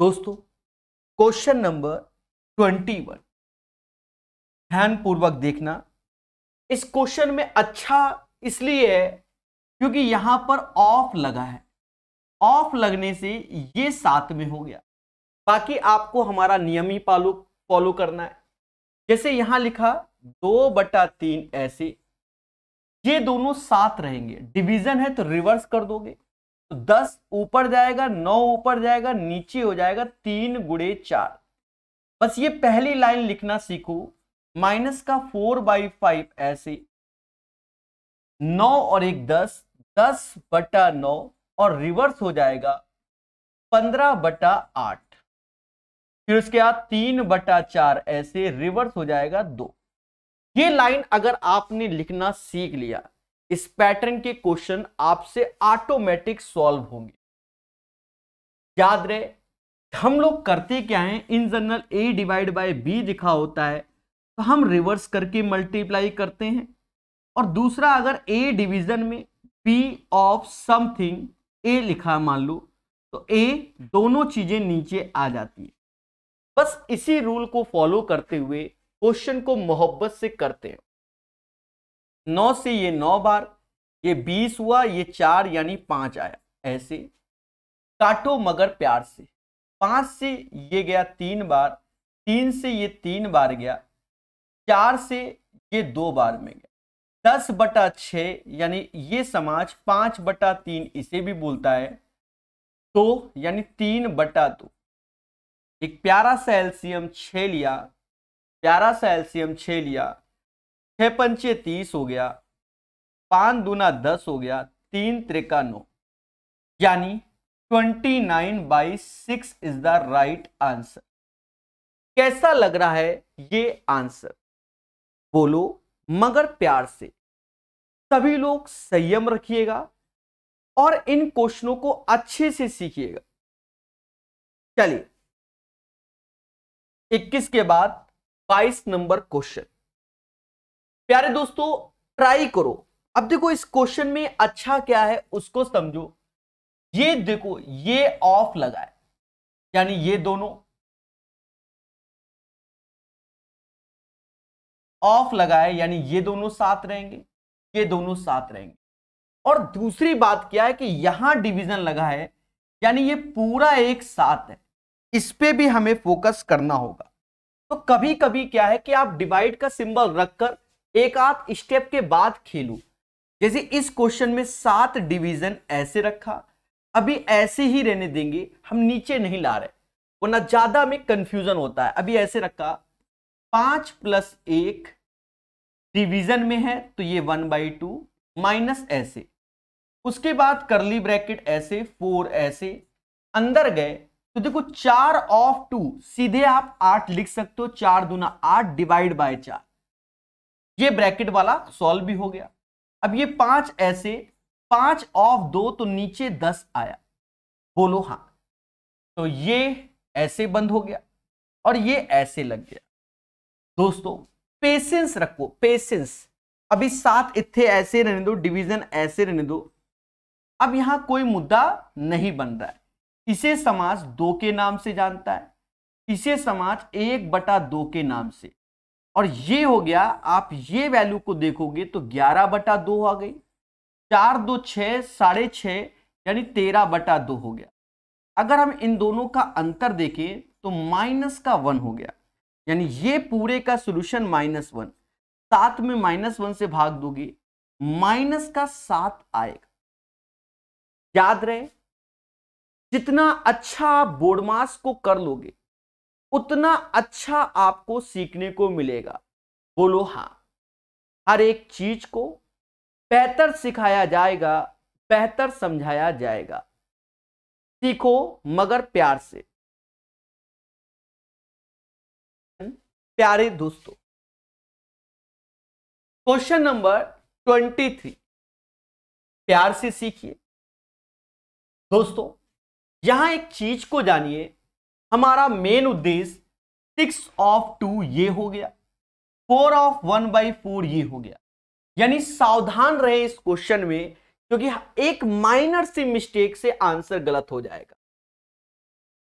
दोस्तों question number twenty one ध्यान पूर्वक देखना इस क्वेश्चन में अच्छा इसलिए है क्योंकि यहां पर ऑफ लगा है ऑफ लगने से ये साथ में हो गया बाकी आपको हमारा नियम ही फॉलो फॉलो करना है जैसे यहां लिखा दो बटा तीन ऐसे ये दोनों साथ रहेंगे डिवीजन है तो रिवर्स कर दोगे दस ऊपर जाएगा नौ ऊपर जाएगा नीचे हो जाएगा तीन गुड़े चार बस ये पहली लाइन लिखना सीखो माइनस का फोर बाई फाइव ऐसे नौ और एक दस दस बटा नौ और रिवर्स हो जाएगा पंद्रह बटा आठ फिर उसके बाद तीन बटा चार ऐसे रिवर्स हो जाएगा दो ये लाइन अगर आपने लिखना सीख लिया इस पैटर्न के क्वेश्चन आपसे ऑटोमेटिक सॉल्व होंगे याद रहे हम लोग करते क्या हैं in general A divide by B लिखा होता है तो हम रिवर्स करके मल्टीप्लाई करते हैं और दूसरा अगर ए डिवीजन में बी ऑफ समथिंग ए लिखा मान लो तो ए दोनों चीजें नीचे आ जाती है बस इसी रूल को फॉलो करते हुए क्वेश्चन को मोहब्बत से करते हैं नौ से ये नौ बार ये बीस हुआ ये चार यानी पांच आया ऐसे काटो मगर प्यार से पांच से ये गया तीन बार तीन से ये तीन बार गया चार से ये दो बार में गया दस बटा छ यानी ये समाज पांच बटा तीन इसे भी बोलता है तो यानी तीन बटा दो एक प्यारा सा एल्सियम छ लिया प्यारा सा एल्सियम छ लिया छह पंचे तीस हो गया पांच दूना दस हो गया तीन त्रिका नौ यानी twenty nine by six is the right answer कैसा लग रहा है ये आंसर बोलो मगर प्यार से सभी लोग संयम रखिएगा और इन क्वेश्चनों को अच्छे से सीखिएगा चलिए 21 के बाद 22 नंबर क्वेश्चन प्यारे दोस्तों ट्राई करो अब देखो इस क्वेश्चन में अच्छा क्या है उसको समझो ये देखो ये ऑफ लगा है यानी ये दोनों ऑफ लगा है यानी ये दोनों साथ रहेंगे ये दोनों साथ रहेंगे और दूसरी बात क्या है कि यहां डिवीजन लगा है यानी ये पूरा एक साथ है इस पे भी हमें फोकस करना होगा तो कभी कभी क्या है कि आप डिवाइड का सिंबल रखकर एक आध स्टेप के बाद खेलू जैसे इस क्वेश्चन में सात डिवीजन ऐसे रखा अभी ऐसे ही रहने देंगे हम नीचे नहीं ला रहे वरना ज्यादा में कंफ्यूजन होता है अभी ऐसे रखा पांच प्लस एक डिवीजन में है तो ये वन बाई टू माइनस ऐसे उसके बाद करली ब्रैकेट ऐसे फोर ऐसे अंदर गए तो देखो चार ऑफ टू सीधे आप आठ लिख सकते हो चार दूना आठ डिवाइड बाय चार ये ब्रैकेट वाला सॉल्व भी हो गया अब ये पांच ऐसे पांच ऑफ दो तो नीचे दस आया बोलो हाँ तो ये ऐसे बंद हो गया और ये ऐसे लग गया दोस्तों पेशेंस रखो पेशेंस अभी सात इथे ऐसे रहने दो डिवीजन ऐसे रहने दो अब यहां कोई मुद्दा नहीं बन रहा है इसे समाज दो के नाम से जानता है इसे समाज एक बटा दो के नाम से और ये हो गया आप ये वैल्यू को देखोगे तो ग्यारह बटा दो आ गई चार दो छः साढ़े छः यानी तेरह बटा दो हो गया अगर हम इन दोनों का अंतर देखें तो माइनस का वन हो गया यानी ये पूरे का सोल्यूशन माइनस वन सात में माइनस वन से भाग दोगे माइनस का सात आएगा याद रहे जितना अच्छा आप बोडमास को कर लोगे उतना अच्छा आपको सीखने को मिलेगा बोलो हाँ हर एक चीज को बेहतर सिखाया जाएगा बेहतर समझाया जाएगा सीखो मगर प्यार से प्यारे दोस्तों क्वेश्चन नंबर ट्वेंटी थ्री प्यार से सीखिए दोस्तों यहां एक चीज को जानिए हमारा मेन उद्देश्य सिक्स ऑफ टू ये हो गया four of one by four ये हो गया यानी सावधान रहे इस क्वेश्चन में क्योंकि एक माइनर सी मिस्टेक से आंसर गलत हो जाएगा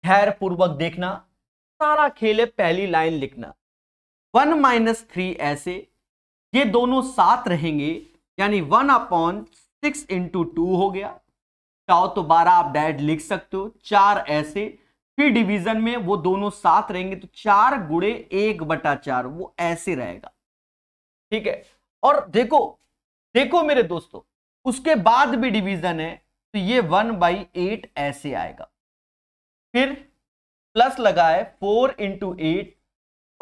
खैर पूर्वक देखना सारा खेल है पहली लाइन लिखना वन माइनस थ्री ऐसे ये दोनों साथ रहेंगे यानी one upon six into two हो गया चाहो तो बारह आप डायरेक्ट लिख सकते हो चार ऐसे फिर डिवीजन में वो दोनों साथ रहेंगे तो चार गुड़े एक बटा चार वो ऐसे रहेगा ठीक है और देखो देखो मेरे दोस्तों उसके बाद भी डिवीजन है तो ये वन बाई एट ऐसे आएगा फिर प्लस लगा है फोर इंटू एट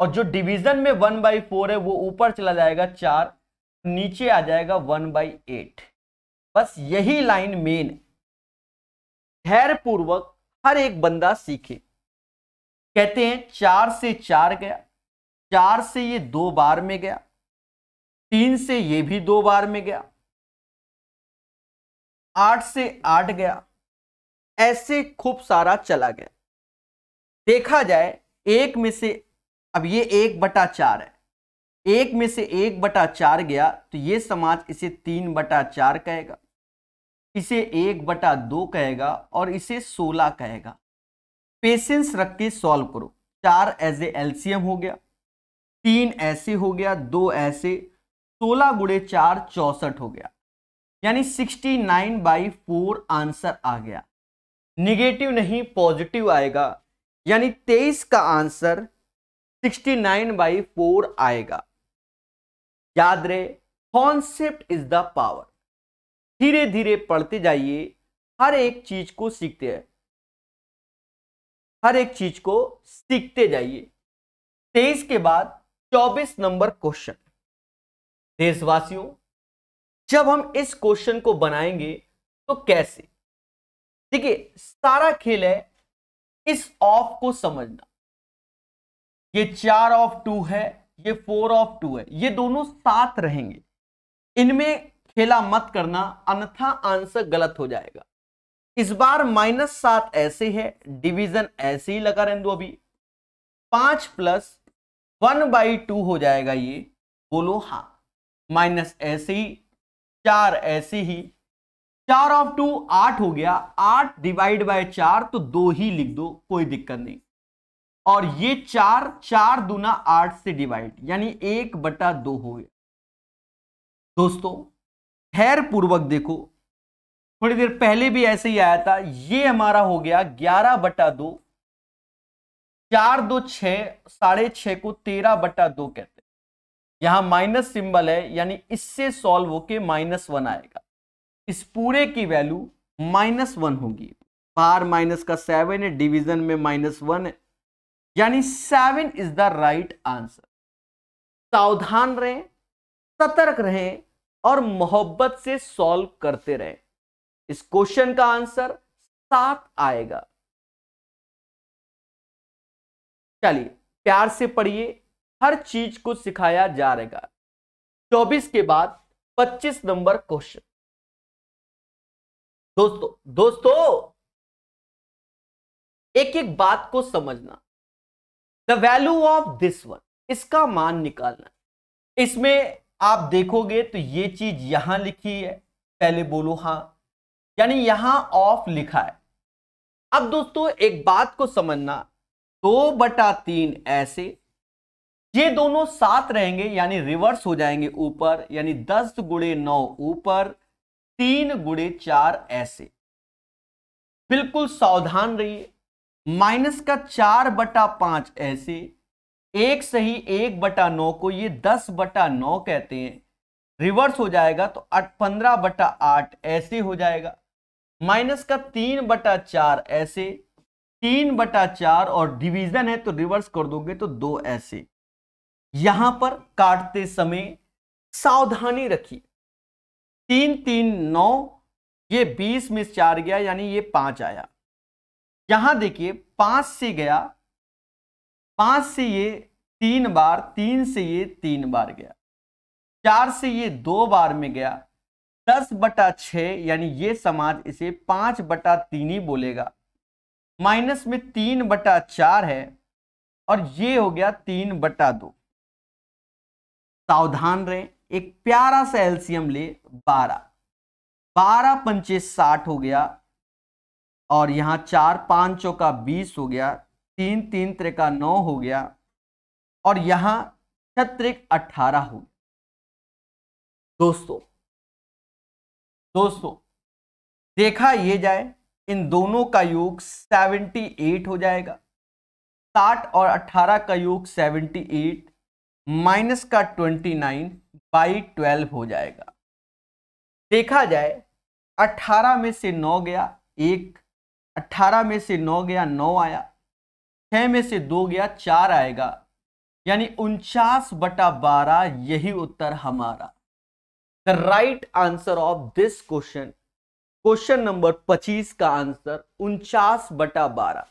और जो डिवीजन में वन बाई फोर है वो ऊपर चला जाएगा चार नीचे आ जाएगा वन बाई एट बस यही लाइन मेन है धैर्यपूर्वक हर एक बंदा सीखे कहते हैं चार से चार गया चार से ये दो बार में गया तीन से ये भी दो बार में गया आठ से आठ गया ऐसे खूब सारा चला गया देखा जाए एक में से अब ये एक बटा चार है एक में से एक बटा चार गया तो ये समाज इसे तीन बटा चार कहेगा इसे एक बटा दो कहेगा और इसे सोलह कहेगा पेशेंस रख के सॉल्व करो चार एज ए एल्सियम हो गया तीन ऐसे हो गया दो ऐसे सोलह गुड़े चार चौसठ हो गया यानी sixty nine by four answer आ गया निगेटिव नहीं पॉजिटिव आएगा यानी तेईस का answer sixty nine by four आएगा याद रहे कॉन्सेप्ट इज द पावर धीरे धीरे पढ़ते जाइए हर एक चीज को सीखते हैं हर एक चीज को सीखते जाइए तेईस के बाद चौबीस नंबर क्वेश्चन देशवासियों जब हम इस क्वेश्चन को बनाएंगे तो कैसे देखिए सारा खेल है इस ऑफ को समझना ये चार ऑफ टू है ये फोर ऑफ टू है ये दोनों साथ रहेंगे इनमें खेला मत करना अन्यथा आंसर गलत हो जाएगा इस बार माइनस सात ऐसे है डिवीजन ऐसे ही लगा रहे दो अभी पांच प्लस वन बाई टू हो जाएगा ये बोलो हा माइनस ऐसे ही चार ऐसे ही चार ऑफ टू आठ हो गया आठ डिवाइड बाय चार तो दो ही लिख दो कोई दिक्कत नहीं और ये चार चार दूना आठ से डिवाइड यानी एक बटा दो हो गया दोस्तों खैर पूर्वक देखो थोड़ी देर पहले भी ऐसे ही आया था ये हमारा हो गया ग्यारह बटा दो चार दो छ साढ़े छ को तेरह बटा दो कहते हैं यहां माइनस सिंबल है यानी इससे सॉल्व होके माइनस वन आएगा इस पूरे की वैल्यू माइनस वन होगी बाहर माइनस का सेवन है डिवीजन में माइनस वन है यानी seven is the right answer सावधान रहें सतर्क रहें और मोहब्बत से सॉल्व करते रहे इस क्वेश्चन का आंसर सात आएगा चलिए प्यार से पढ़िए हर चीज को सिखाया जाएगा चौबीस के बाद पच्चीस नंबर क्वेश्चन दोस्तों दोस्तों एक एक बात को समझना the value of this one इसका मान निकालना इसमें आप देखोगे तो ये चीज यहां लिखी है पहले बोलो हां यानी यहां ऑफ लिखा है अब दोस्तों एक बात को समझना दो बटा तीन ऐसे ये दोनों साथ रहेंगे यानी रिवर्स हो जाएंगे ऊपर यानी दस गुड़े नौ ऊपर तीन गुड़े चार ऐसे बिल्कुल सावधान रहिए माइनस का चार बटा पांच ऐसे एक सही एक बटा नौ को ये दस बटा नौ कहते हैं रिवर्स हो जाएगा तो पंद्रह बटा आठ ऐसे हो जाएगा माइनस का तीन बटा चार ऐसे तीन बटा चार और डिवीजन है तो रिवर्स कर दोगे तो दो ऐसे यहां पर काटते समय सावधानी रखिए तीन तीन नौ ये बीस में चार गया यानी ये पांच आया यहां देखिए पांच से गया पांच से ये तीन बार तीन से ये तीन बार गया चार से ये दो बार में गया दस बटा छ यानी ये समाज इसे पांच बटा तीन ही बोलेगा माइनस में तीन बटा चार है और ये हो गया तीन बटा दो सावधान रहे एक प्यारा सा एल्सियम ले बारह बारह पंचे साठ हो गया और यहां चार पांचों का बीस हो गया तीन तीन त्रिका नौ हो गया और यहां छत्रिक अठारह हो गया दोस्तों दोस्तों देखा ये जाए इन दोनों का योग सेवेंटी एट हो जाएगा साठ और अट्ठारह का योग सेवेंटी एट माइनस का ट्वेंटी नाइन बाई ट्वेल्व हो जाएगा देखा जाए अठारह में से नौ गया एक अठारह में से नौ गया नौ आया छह में से दो गया चार आएगा यानी उनचास बटा बारह यही उत्तर हमारा the right answer of this question question number पच्चीस का आंसर उनचास बटा बारह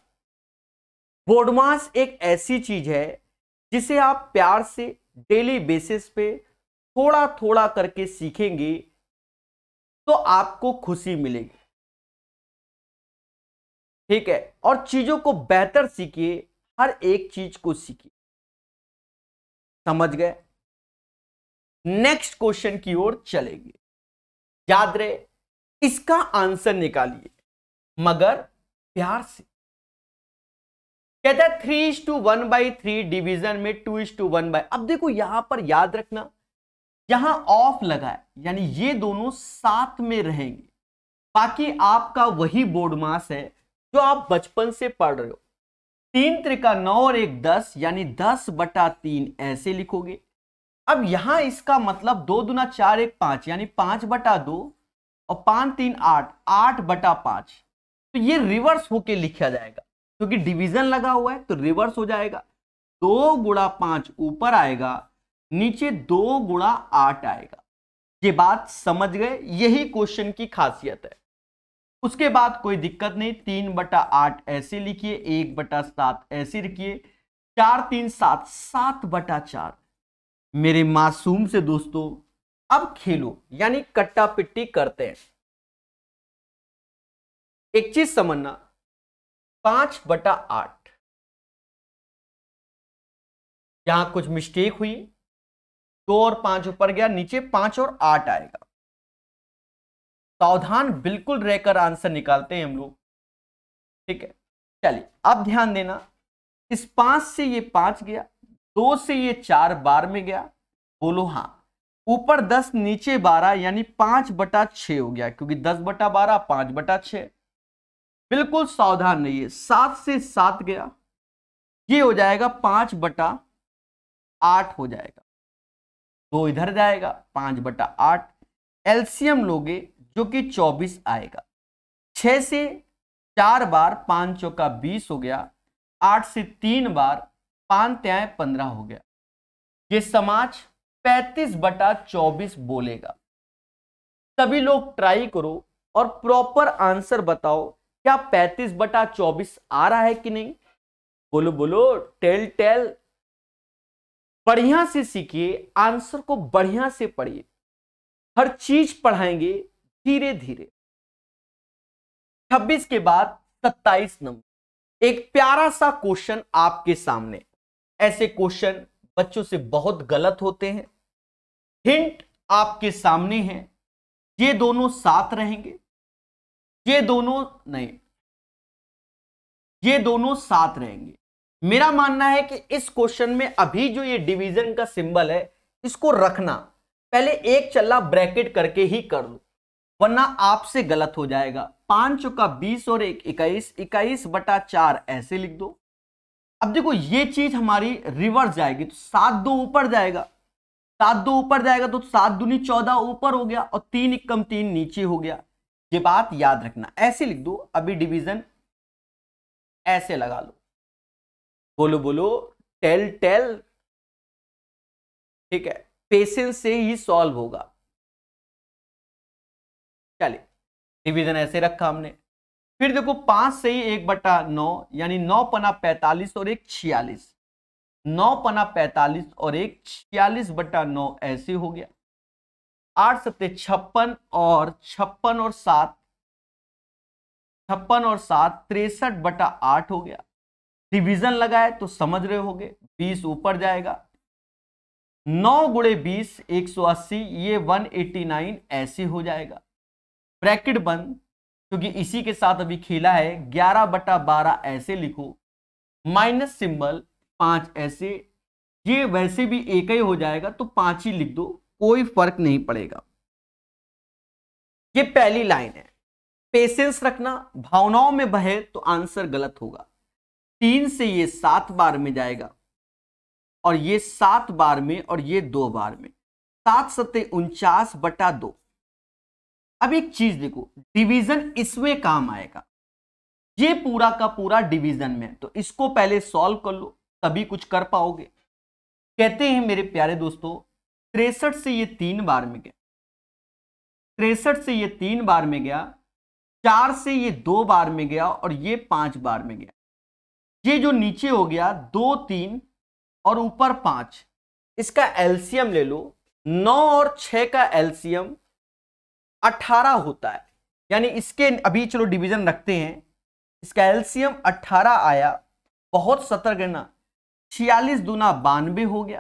बोडमास एक ऐसी चीज है जिसे आप प्यार से डेली बेसिस पे थोड़ा थोड़ा करके सीखेंगे तो आपको खुशी मिलेगी ठीक है और चीजों को बेहतर सीखिए हर एक चीज को सीखिए समझ गए नेक्स्ट क्वेश्चन की ओर चलेंगे याद रहे इसका आंसर निकालिए मगर प्यार से कहता है three is two one by three division में two is two one by अब देखो यहां पर याद रखना यहां ऑफ लगा यानी ये दोनों साथ में रहेंगे बाकी आपका वही बोर्ड मास है जो आप बचपन से पढ़ रहे हो तीन त्रिका नौ और एक दस यानी दस बटा तीन ऐसे लिखोगे अब यहां इसका मतलब दो दुना चार एक पांच यानी पांच बटा दो और पांच तीन आठ आठ बटा पांच तो ये रिवर्स होके लिखा जाएगा क्योंकि तो डिवीजन लगा हुआ है तो रिवर्स हो जाएगा दो गुड़ा पांच ऊपर आएगा नीचे दो गुड़ा आठ आएगा ये बात समझ गए यही क्वेश्चन की खासियत है उसके बाद कोई दिक्कत नहीं तीन बटा आठ ऐसे लिखिए एक बटा सात ऐसे लिखिए चार तीन सात सात बटा चार मेरे मासूम से दोस्तों अब खेलो यानी कट्टा पिट्टी करते हैं एक चीज समझना पांच बटा आठ यहां कुछ मिस्टेक हुई दो और पांच ऊपर गया नीचे पांच और आठ आएगा सावधान बिल्कुल रहकर आंसर निकालते हैं हम लोग ठीक है चलिए अब ध्यान देना इस पांच से ये पांच गया दो से ये चार बार में गया बोलो हाँ ऊपर दस नीचे बारह यानी पांच बटा छ हो गया क्योंकि दस बटा बारह पांच बटा छ बिल्कुल सावधान नहीं है सात से सात गया ये हो जाएगा पांच बटा आठ हो जाएगा दो इधर जाएगा पांच बटा आठ एल्सियम लोगे जो कि 24 आएगा 6 से चार बार पाँच चौका बीस हो गया आठ से तीन बार पाँच त्याय पंद्रह हो गया ये समाज पैतीस बटा चौबीस बोलेगा सभी लोग ट्राई करो और प्रॉपर आंसर बताओ क्या पैतीस बटा चौबीस आ रहा है कि नहीं बोलो बोलो टेल टेल बढ़िया से सीखिए आंसर को बढ़िया से पढ़िए हर चीज पढ़ाएंगे धीरे धीरे 26 के बाद 27 नंबर एक प्यारा सा क्वेश्चन आपके सामने ऐसे क्वेश्चन बच्चों से बहुत गलत होते हैं हिंट आपके सामने है ये दोनों साथ रहेंगे ये दोनों नहीं ये दोनों साथ रहेंगे मेरा मानना है कि इस क्वेश्चन में अभी जो ये डिवीजन का सिंबल है इसको रखना पहले एक चल्ला ब्रैकेट करके ही कर लो वरना आपसे गलत हो जाएगा पांच का बीस और एक इक्कीस इक्कीस बटा चार ऐसे लिख दो अब देखो ये चीज हमारी रिवर्स जाएगी तो सात दो ऊपर जाएगा सात दो ऊपर जाएगा तो सात दूनी चौदह ऊपर हो गया और तीन इक्कम तीन नीचे हो गया ये बात याद रखना ऐसे लिख दो अभी डिवीजन ऐसे लगा लो बोलो बोलो टेल टेल ठीक है पेशेंस से ही सॉल्व होगा चलिए डिवीजन ऐसे रखा हमने फिर देखो पांच से ही एक बटा नौ यानी नौ पना पैतालीस और एक छियालीस नौ पना पैतालीस और एक छियालीस बटा नौ ऐसे हो गया आठ सत्ते छप्पन और छप्पन और सात छप्पन और सात तिरसठ बटा आठ हो गया डिवीजन लगाए तो समझ रहे होगे बीस ऊपर जाएगा नौ गुड़े बीस एक सौ अस्सी ये वन एटी नाइन ऐसे हो जाएगा ब्रैकेट बंद क्योंकि तो इसी के साथ अभी खेला है ग्यारह बटा बारह ऐसे लिखो माइनस सिंबल पांच ऐसे ये वैसे भी एक ही हो जाएगा तो पांच ही लिख दो कोई फर्क नहीं पड़ेगा ये पहली लाइन है पेशेंस रखना भावनाओं में बहे तो आंसर गलत होगा तीन से ये सात बार में जाएगा और ये सात बार में और ये दो बार में सात सत्य उनचास बटा दो अब एक चीज देखो डिवीजन इसमें काम आएगा ये पूरा का पूरा डिवीजन में तो इसको पहले सॉल्व कर लो तभी कुछ कर पाओगे कहते हैं मेरे प्यारे दोस्तों तिरसठ से ये तीन बार में गया तिरसठ से ये तीन बार में गया चार से ये दो बार में गया और ये पांच बार में गया ये जो नीचे हो गया दो तीन और ऊपर पांच इसका एल्सियम ले लो नौ और छह का एल्सियम 18 होता है यानी इसके अभी चलो डिवीजन रखते हैं इसका एल्सियम 18 आया बहुत सतर्क ना छियालीस दूना बानवे हो गया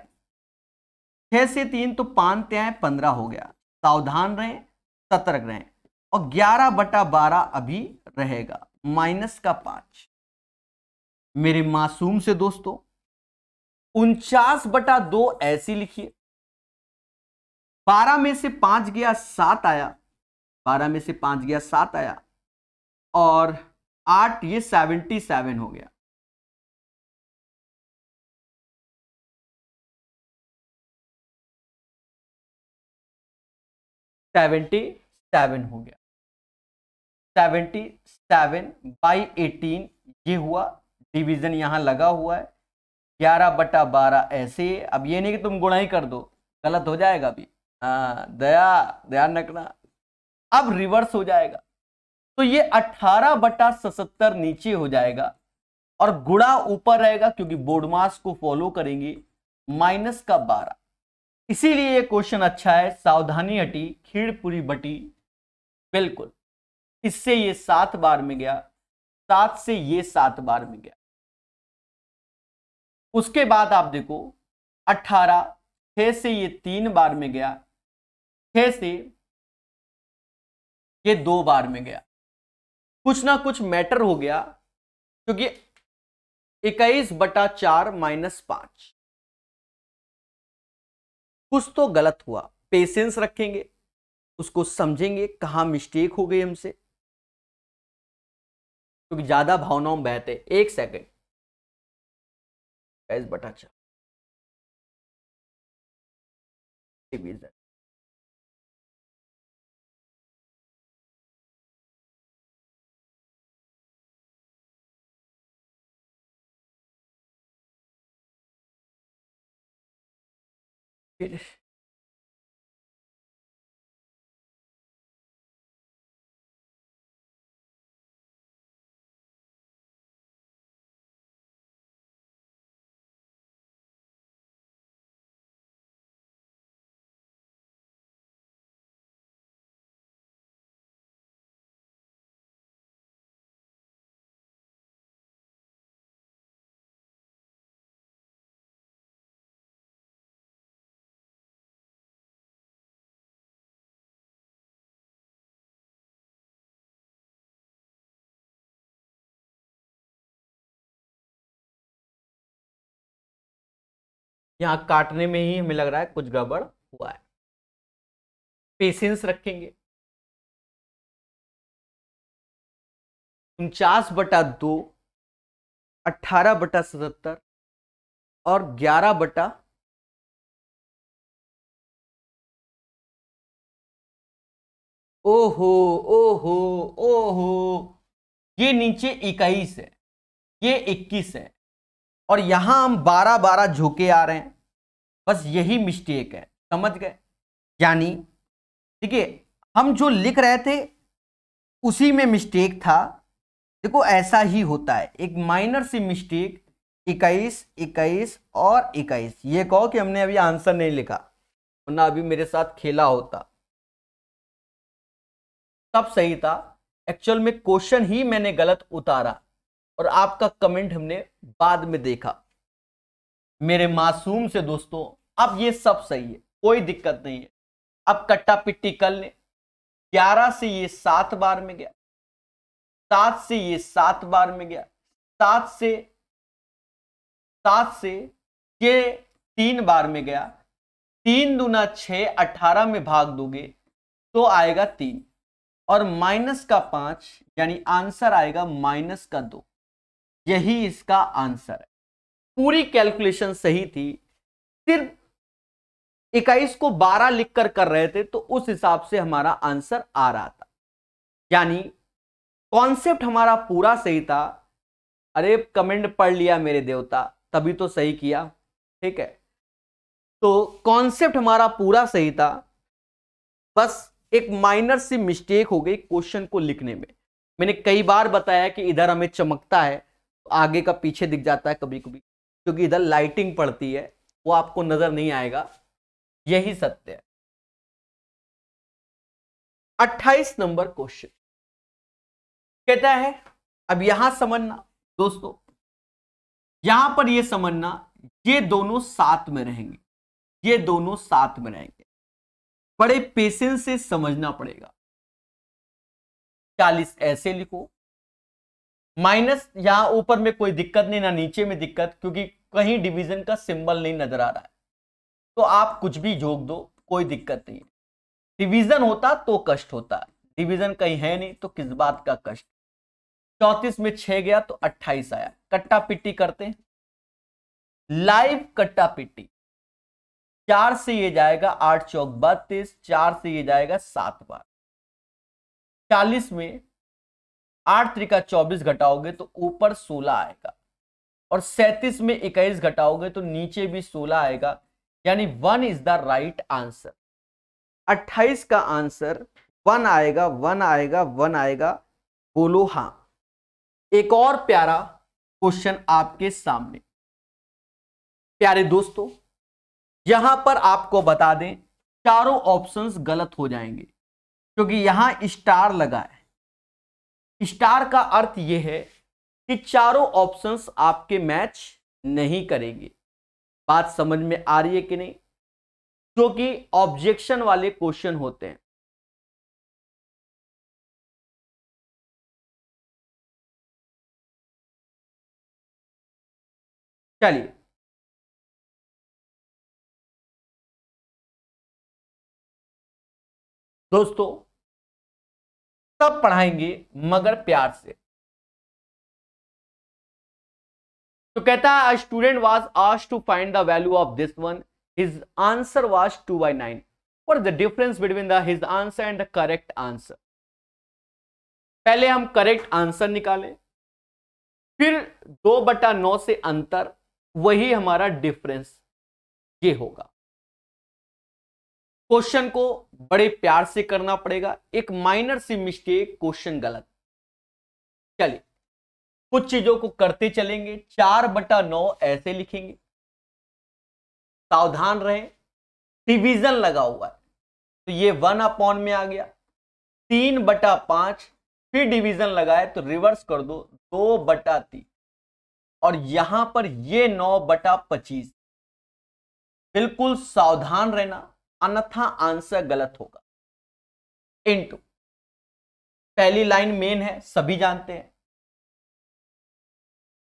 छह से तीन तो पान त्याय पंद्रह हो गया सावधान रहें सतर्क रहें और ग्यारह बटा बारह अभी रहेगा माइनस का पांच मेरे मासूम से दोस्तों उनचास बटा दो ऐसी लिखिए बारह में से पांच गया सात आया बारह में से पांच गया सात आया और आठ ये सेवेंटी सेवन हो गया सेवेंटी सेवन हो गया सेवेंटी सेवन बाई एटीन ये हुआ डिवीजन यहां लगा हुआ है ग्यारह बटा बारह ऐसे अब ये नहीं कि तुम गुणाई कर दो गलत हो जाएगा अभी हाँ दया ध्यान रखना अब रिवर्स हो जाएगा तो ये 18 बटा सतर नीचे हो जाएगा और गुड़ा ऊपर रहेगा क्योंकि बोर्ड मास को फॉलो करेंगे माइनस का 12 इसीलिए ये क्वेश्चन अच्छा है सावधानी हटी खीड़ बटी बिल्कुल इससे ये सात बार में गया सात से ये सात बार में गया उसके बाद आप देखो अठारह छह से ये तीन बार में गया छह से ये दो बार में गया कुछ ना कुछ मैटर हो गया क्योंकि इक्कीस बटा चार माइनस पांच कुछ तो गलत हुआ पेशेंस रखेंगे उसको समझेंगे कहा मिस्टेक हो गई हमसे क्योंकि तो ज्यादा भावनाओं में बहते एक सेकंड इक्कीस बटा चार bilir. यहाँ काटने में ही हमें लग रहा है कुछ गड़बड़ हुआ है पेशेंस रखेंगे उनचास बटा दो अट्ठारह बटा सतहत्तर और ग्यारह बटा ओहो ओहो ओहो ये नीचे इक्कीस है ये इक्कीस है और यहाँ हम बारह बारह झोंके आ रहे हैं बस यही मिस्टेक है समझ गए यानी ठीक है हम जो लिख रहे थे उसी में मिस्टेक था देखो ऐसा ही होता है एक माइनर सी मिस्टेक इक्कीस इक्कीस और इक्कीस ये कहो कि हमने अभी आंसर नहीं लिखा वरना अभी मेरे साथ खेला होता सब सही था एक्चुअल में क्वेश्चन ही मैंने गलत उतारा और आपका कमेंट हमने बाद में देखा मेरे मासूम से दोस्तों अब ये सब सही है कोई दिक्कत नहीं है अब कट्टा पिट्टी कल ने ग्यारह से ये सात बार में गया सात से ये सात बार में गया सात से सात से ये तीन बार में गया तीन दूना छ अठारह में भाग दोगे तो आएगा तीन और माइनस का पांच यानी आंसर आएगा माइनस का दो यही इसका आंसर है पूरी कैलकुलेशन सही थी सिर्फ इक्कीस को 12 लिखकर कर रहे थे तो उस हिसाब से हमारा आंसर आ रहा था यानी कॉन्सेप्ट हमारा पूरा सही था अरे कमेंट पढ़ लिया मेरे देवता तभी तो सही किया ठीक है तो कॉन्सेप्ट हमारा पूरा सही था बस एक माइनर सी मिस्टेक हो गई क्वेश्चन को लिखने में मैंने कई बार बताया कि इधर हमें चमकता है आगे का पीछे दिख जाता है कभी कभी क्योंकि इधर लाइटिंग पड़ती है वो आपको नजर नहीं आएगा यही सत्य है अट्ठाईस नंबर क्वेश्चन कहता है अब यहां समझना दोस्तों यहां पर ये समझना ये दोनों साथ में रहेंगे ये दोनों साथ में रहेंगे बड़े पेशेंस से समझना पड़ेगा चालीस ऐसे लिखो माइनस यहां ऊपर में कोई दिक्कत नहीं ना नीचे में दिक्कत क्योंकि कहीं डिवीजन का सिंबल नहीं नजर आ रहा है तो आप कुछ भी झोंक दो कोई दिक्कत नहीं डिवीजन होता तो कष्ट होता डिवीजन कहीं है नहीं तो किस बात का कष्ट चौतीस में छह गया तो अट्ठाईस आया कट्टा पिट्टी करते लाइव कट्टा पिट्टी चार से ये जाएगा आठ चौक बत्तीस चार से ये जाएगा सात बार चालीस में आठ त्रिका चौबीस घटाओगे तो ऊपर सोलह आएगा और सैतीस में इक्कीस घटाओगे तो नीचे भी सोलह आएगा यानी one is the right answer अट्ठाईस का आंसर वन आएगा वन आएगा वन आएगा बोलो हां एक और प्यारा क्वेश्चन आपके सामने प्यारे दोस्तों यहां पर आपको बता दें चारों ऑप्शंस गलत हो जाएंगे क्योंकि यहां स्टार लगा है स्टार का अर्थ यह है कि चारों ऑप्शंस आपके मैच नहीं करेंगे बात समझ में आ रही है कि नहीं जो कि ऑब्जेक्शन वाले क्वेश्चन होते हैं चलिए दोस्तों तब पढ़ाएंगे मगर प्यार से तो कहता है स्टूडेंट वाज आज to find the value of this one his answer was two by nine और the difference between the his answer and the correct answer पहले हम करेक्ट आंसर निकालें फिर दो बटा नौ से अंतर वही हमारा डिफरेंस ये होगा क्वेश्चन को बड़े प्यार से करना पड़ेगा एक माइनर सी मिस्टेक क्वेश्चन गलत चलिए कुछ चीजों को करते चलेंगे चार बटा नौ ऐसे लिखेंगे सावधान रहे डिवीजन लगा हुआ है तो ये वन अपॉन में आ गया तीन बटा पांच फिर डिवीजन लगाए तो रिवर्स कर दो दो बटा तीन और यहां पर ये नौ बटा पच्चीस बिल्कुल सावधान रहना अन्यथा आंसर गलत होगा इनटू पहली लाइन मेन है सभी जानते हैं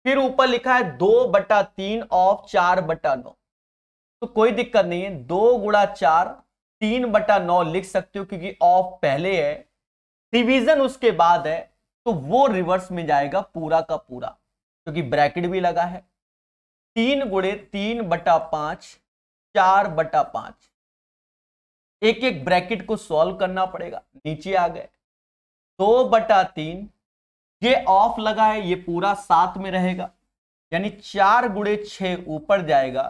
फिर ऊपर लिखा है दो बटा तीन ऑफ चार बटा नौ तो कोई दिक्कत नहीं है दो गुड़ा चार तीन बटा नौ लिख सकते हो क्योंकि ऑफ पहले है डिवीजन उसके बाद है तो वो रिवर्स में जाएगा पूरा का पूरा क्योंकि ब्रैकेट भी लगा है तीन गुड़े तीन बटा पांच चार बटा पांच एक एक ब्रैकेट को सॉल्व करना पड़ेगा नीचे आ गए दो बटा तीन ये ऑफ लगा है ये पूरा सात में रहेगा यानी चार गुड़े छ ऊपर जाएगा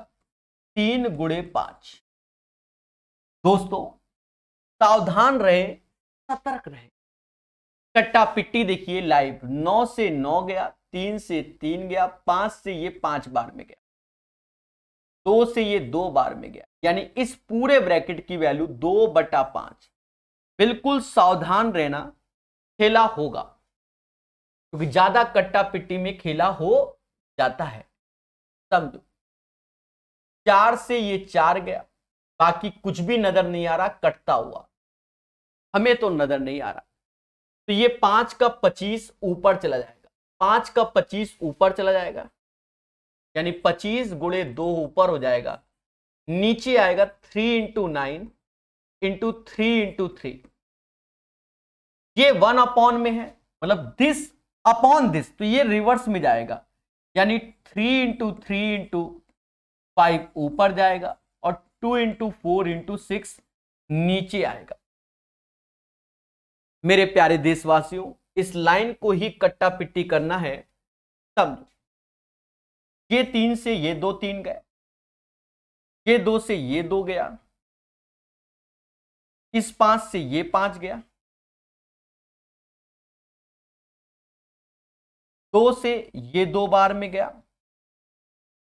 तीन गुड़े पांच दोस्तों सावधान रहे सतर्क रहे कट्टा पिट्टी देखिए लाइव नौ से नौ गया तीन से तीन गया पांच से ये पांच बार में गया दो से ये दो बार में गया यानी इस पूरे ब्रैकेट की वैल्यू दो बटा पांच बिल्कुल सावधान रहना खेला होगा क्योंकि ज्यादा कट्टा पिट्टी में खेला हो जाता है समझो चार से ये चार गया बाकी कुछ भी नजर नहीं आ रहा कटता हुआ हमें तो नजर नहीं आ रहा तो ये पांच का पच्चीस ऊपर चला जाएगा पांच का पच्चीस ऊपर चला जाएगा यानी पच्चीस गुणे दो ऊपर हो जाएगा नीचे आएगा three into nine into three into three ये वन अपॉन में है मतलब दिस अपॉन दिस तो ये रिवर्स में जाएगा यानी three into three into five ऊपर जाएगा और two into four into six नीचे आएगा मेरे प्यारे देशवासियों इस लाइन को ही कट्टा पिट्टी करना है समझो के तीन से ये दो तीन गए के दो से ये दो गया इस पांच से ये पांच गया दो से ये दो बार में गया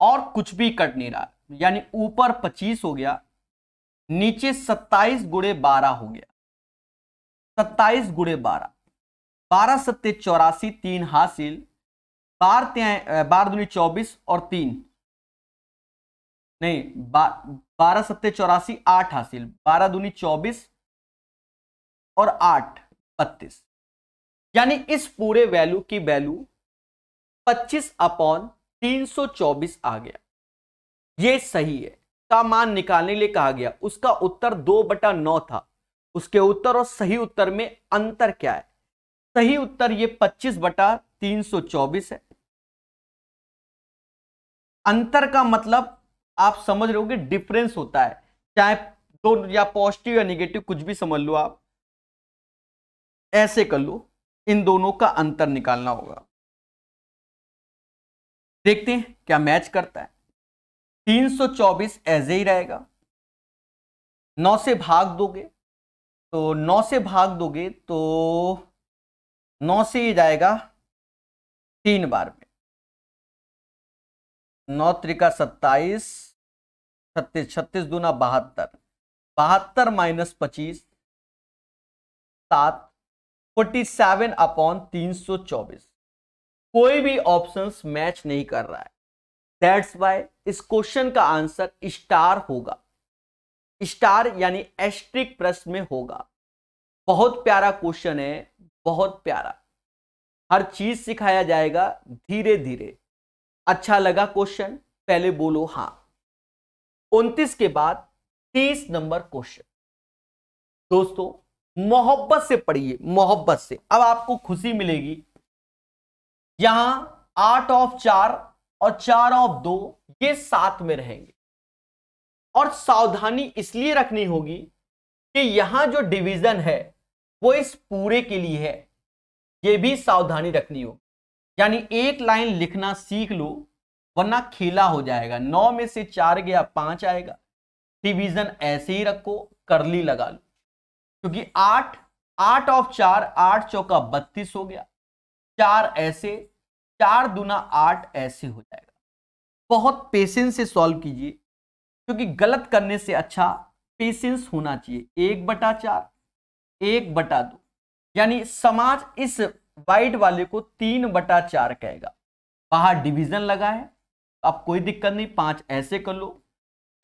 और कुछ भी कट नहीं रहा यानी ऊपर पच्चीस हो गया नीचे सत्ताईस गुड़े बारह हो गया सत्ताईस गुड़े बारह बारह सत्ते चौरासी तीन हासिल बार ते बारह दूनी चौबीस और तीन नहीं बारह सत्ते चौरासी आठ हासिल बारह दूनी चौबीस और आठ बत्तीस यानी इस पूरे वैल्यू की वैल्यू पच्चीस अपॉन तीन सौ चौबीस आ गया ये सही है का मान निकालने लिए कहा गया उसका उत्तर दो बटा नौ था उसके उत्तर और सही उत्तर में अंतर क्या है सही उत्तर ये पच्चीस बटा 324 है अंतर का मतलब आप समझ रहे हो डिफरेंस होता है चाहे दो या पॉजिटिव या निगेटिव कुछ भी समझ लो आप ऐसे कर लो इन दोनों का अंतर निकालना होगा देखते हैं क्या मैच करता है 324 ऐसे ही रहेगा 9 से भाग दोगे तो 9 से भाग दोगे तो 9 से ही जाएगा तीन बार में नौ त्रिका सत्ताईस छत्तीस छत्तीस दूना बहत्तर बहत्तर माइनस पच्चीस सात फोर्टी सेवन अपॉन तीन सौ चौबीस कोई भी ऑप्शंस मैच नहीं कर रहा है दैट्स वाई इस क्वेश्चन का आंसर स्टार होगा स्टार यानी एस्ट्रिक प्रश्न में होगा बहुत प्यारा क्वेश्चन है बहुत प्यारा हर चीज सिखाया जाएगा धीरे धीरे अच्छा लगा क्वेश्चन पहले बोलो हां उनतीस के बाद तीस नंबर क्वेश्चन दोस्तों मोहब्बत से पढ़िए मोहब्बत से अब आपको खुशी मिलेगी यहां आठ ऑफ चार और चार ऑफ दो ये साथ में रहेंगे और सावधानी इसलिए रखनी होगी कि यहां जो डिवीजन है वो इस पूरे के लिए है ये भी सावधानी रखनी हो यानी एक लाइन लिखना सीख लो वरना खेला हो जाएगा नौ में से चार गया पांच आएगा डिवीजन ऐसे ही रखो करली लगा लो क्योंकि आठ आठ ऑफ चार आठ चौका बत्तीस हो गया चार ऐसे चार दुना आठ ऐसे हो जाएगा बहुत पेशेंस से सॉल्व कीजिए क्योंकि गलत करने से अच्छा पेशेंस होना चाहिए एक बटा चार एक बटा दो यानी समाज इस वाइट वाले को तीन बटा चार कहेगा बाहर डिवीजन लगा है अब कोई दिक्कत नहीं पांच ऐसे कर लो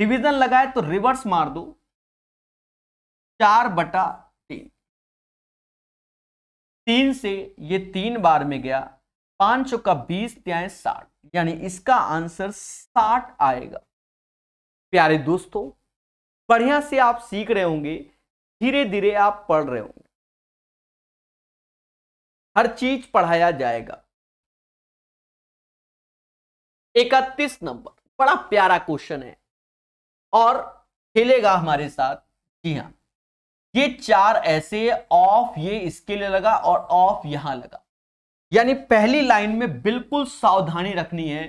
डिवीजन लगाए तो रिवर्स मार दो चार बटा तीन तीन से ये तीन बार में गया पांच का बीस त्याय साठ यानी इसका आंसर साठ आएगा प्यारे दोस्तों बढ़िया से आप सीख रहे होंगे धीरे धीरे आप पढ़ रहे होंगे हर चीज पढ़ाया जाएगा इकतीस नंबर बड़ा प्यारा क्वेश्चन है और खेलेगा हमारे साथ जी हाँ ये चार ऐसे ऑफ ये इसके लिए लगा और ऑफ यहां लगा यानी पहली लाइन में बिल्कुल सावधानी रखनी है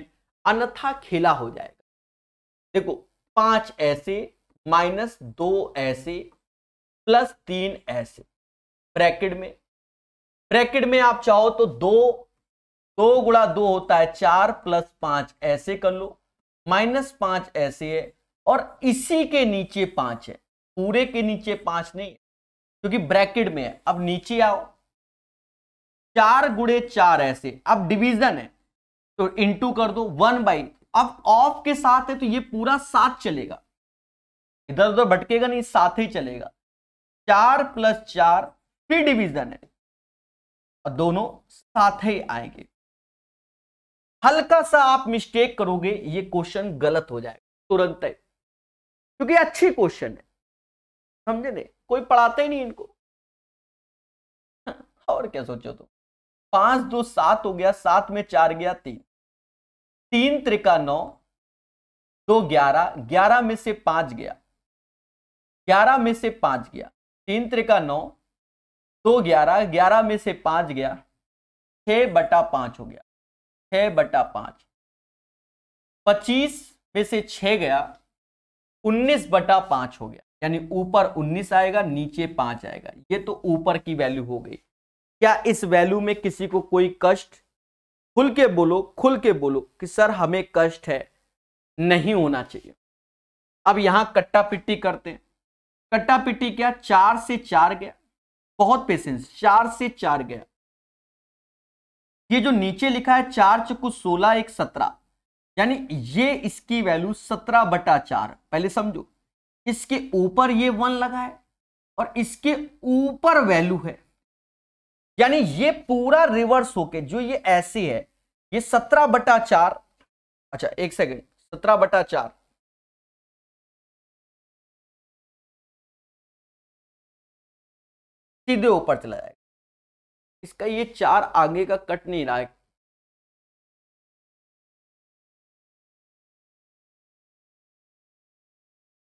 अन्यथा खेला हो जाएगा देखो पांच ऐसे माइनस दो ऐसे प्लस तीन ऐसे ब्रैकेट में ब्रैकेट में आप चाहो तो दो दो गुड़ा दो होता है चार प्लस पांच ऐसे कर लो माइनस पांच ऐसे है और इसी के नीचे पांच है पूरे के नीचे पांच नहीं क्योंकि ब्रैकेट में है अब नीचे आओ चार गुड़े चार ऐसे अब डिवीजन है तो इनटू कर दो वन बाई अब ऑफ के साथ है तो ये पूरा साथ चलेगा इधर उधर भटकेगा नहीं साथ ही चलेगा चार प्लस चार फिर डिवीजन है और दोनों साथ ही आएंगे हल्का सा आप मिस्टेक करोगे ये क्वेश्चन गलत हो जाएगा तुरंत है क्योंकि अच्छी क्वेश्चन है समझे ने कोई पढ़ाते ही नहीं इनको हाँ, और क्या सोचो तो पांच दो सात हो गया सात में चार गया तीन तीन त्रिका नौ दो ग्यारह ग्यारह में से पांच गया ग्यारह में से पांच गया तीन त्रिका नौ दो ग्यारह ग्यारह में से पांच गया छ बटा पांच हो गया छ बटा पांच पच्चीस में से छ गया उन्नीस बटा पांच हो गया यानी ऊपर उन्नीस आएगा नीचे पांच आएगा ये तो ऊपर की वैल्यू हो गई क्या इस वैल्यू में किसी को कोई कष्ट खुल के बोलो खुल के बोलो कि सर हमें कष्ट है नहीं होना चाहिए अब यहां कट्टा पिट्टी करते हैं कट्टा पिट्टी क्या चार से चार गया बहुत पेशेंस चार से चार गया ये जो नीचे लिखा है चार चक्कू सोलह एक सत्रह यानी ये इसकी वैल्यू सत्रह बटा चार पहले समझो इसके ऊपर ये वन लगा है और इसके ऊपर वैल्यू है यानी ये पूरा रिवर्स होके जो ये ऐसे है ये सत्रह बटा चार अच्छा एक सेकेंड सत्रह बटा चार सीधे ऊपर चला जाएगा इसका ये चार आगे का कट नहीं रहा है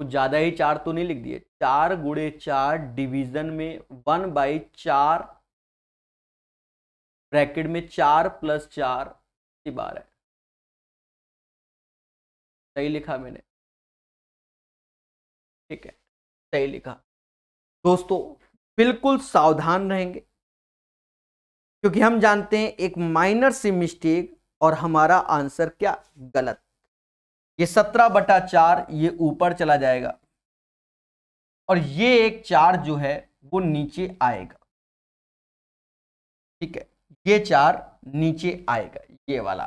कुछ ज्यादा ही चार तो नहीं लिख दिए चार गुड़े चार डिवीजन में वन बाई चार ब्रैकेट में चार प्लस चार बार है सही लिखा मैंने ठीक है सही लिखा दोस्तों बिल्कुल सावधान रहेंगे क्योंकि हम जानते हैं एक माइनर सी मिस्टेक और हमारा आंसर क्या गलत ये सत्रह बटा चार ये ऊपर चला जाएगा और ये एक चार जो है वो नीचे आएगा ठीक है ये चार नीचे आएगा ये वाला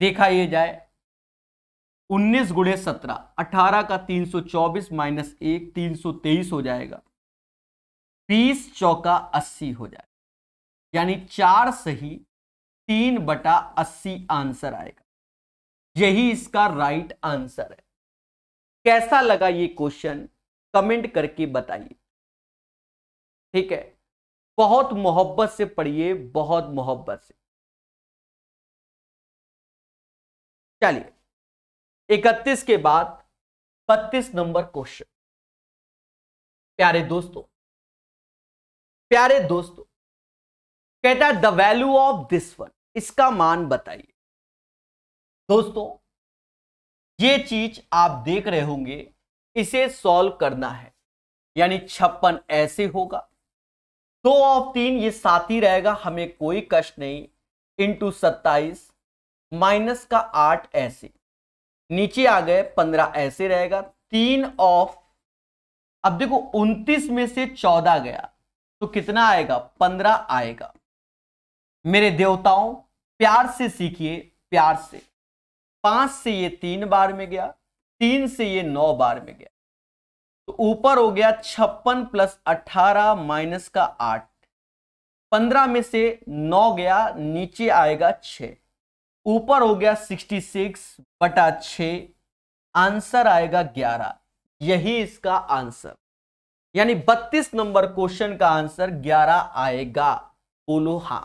देखा ये जाए उन्नीस गुड़े सत्रह अठारह का तीन सौ चौबीस माइनस एक तीन सौ तेईस हो जाएगा बीस चौका अस्सी हो जाएगा यानी चार सही तीन बटा अस्सी आंसर आएगा यही इसका राइट आंसर है कैसा लगा ये क्वेश्चन कमेंट करके बताइए ठीक है बहुत मोहब्बत से पढ़िए बहुत मोहब्बत से चलिए इकतीस के बाद बत्तीस नंबर क्वेश्चन प्यारे दोस्तों प्यारे दोस्तों कहता है the value of this one इसका मान बताइए दोस्तों ये चीज आप देख रहे होंगे इसे सॉल्व करना है यानी छप्पन ऐसे होगा दो ऑफ तीन ये साथ ही रहेगा हमें कोई कष्ट नहीं इंटू सत्ताईस माइनस का आठ ऐसे नीचे आ गए पंद्रह ऐसे रहेगा तीन ऑफ अब देखो उन्तीस में से चौदह गया तो कितना आएगा पंद्रह आएगा मेरे देवताओं प्यार से सीखिए प्यार से पांच से ये तीन बार में गया तीन से ये नौ बार में गया तो ऊपर हो गया छप्पन प्लस अठारह माइनस का आठ पंद्रह में से नौ गया नीचे आएगा छह ऊपर हो गया 66 बटा छ आंसर आएगा 11 यही इसका आंसर यानी 32 नंबर क्वेश्चन का आंसर 11 आएगा बोलो हा